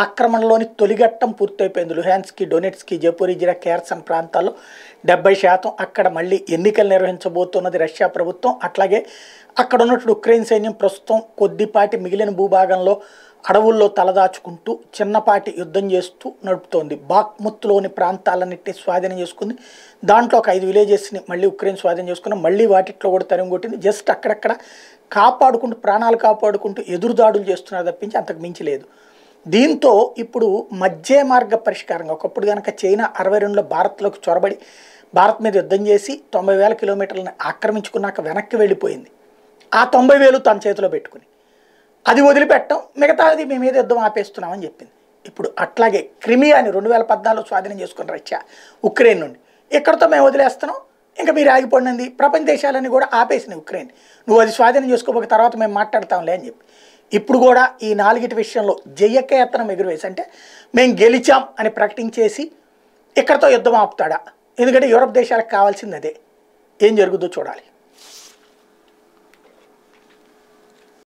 ఆక్రమణలోని తొలిఘట్టం పూర్తయిపోయింది లుహాన్స్కి డొనెట్స్కి జపోరిజిరా కేర్సన్ ప్రాంతాల్లో డెబ్బై శాతం అక్కడ మళ్ళీ ఎన్నికలు నిర్వహించబోతున్నది రష్యా ప్రభుత్వం అట్లాగే అక్కడ ఉన్నట్టు ఉక్రెయిన్ సైన్యం ప్రస్తుతం కొద్దిపాటి మిగిలిన భూభాగంలో అడవుల్లో తలదాచుకుంటూ చిన్నపాటి యుద్ధం చేస్తూ నడుపుతోంది బాక్ముత్లోని ప్రాంతాలన్నింటినీ స్వాధీనం చేసుకుంది దాంట్లో ఒక ఐదు విలేజెస్ని మళ్ళీ ఉక్రెయిన్ స్వాధీనం చేసుకుని మళ్ళీ వాటిట్లో కూడా తరిమి కొట్టింది జస్ట్ అక్కడక్కడ కాపాడుకుంటూ ప్రాణాలు కాపాడుకుంటూ ఎదురుదాడులు చేస్తున్నారు తప్పించి అంతకు మించి లేదు దీంతో ఇప్పుడు మధ్య మార్గ పరిష్కారంగా ఒకప్పుడు కనుక చైనా అరవై రెండులో భారత్లోకి చొరబడి భారత్ మీద యుద్ధం చేసి తొంభై వేల కిలోమీటర్లను ఆక్రమించుకున్నాక వెనక్కి వెళ్ళిపోయింది ఆ తొంభై వేలు తన చేతిలో పెట్టుకుని అది వదిలిపెట్టడం మిగతాది మీ మీద యుద్ధం ఆపేస్తున్నామని చెప్పింది ఇప్పుడు అట్లాగే క్రిమియాని రెండు వేల పద్నాలుగు స్వాధీనం చేసుకున్న రష్యా ఉక్రెయిన్ నుండి ఇక్కడతో మేము వదిలేస్తున్నాం ఇంకా మీరు ఆగిపోయింది ప్రపంచ దేశాలన్నీ కూడా ఆపేసినాయి ఉక్రెయిన్ నువ్వు అది స్వాధీనం చేసుకోబోక తర్వాత మేము మాట్లాడతాంలే అని చెప్పి ఇప్పుడు కూడా ఈ నాలుగిటి విషయంలో జయక ఎగురవేసి అంటే మేము గెలిచాం అని ప్రకటించేసి ఇక్కడతో యుద్ధం ఆపుతాడా ఎందుకంటే యూరప్ దేశాలకు కావాల్సింది అదే ఏం జరుగుద్దో చూడాలి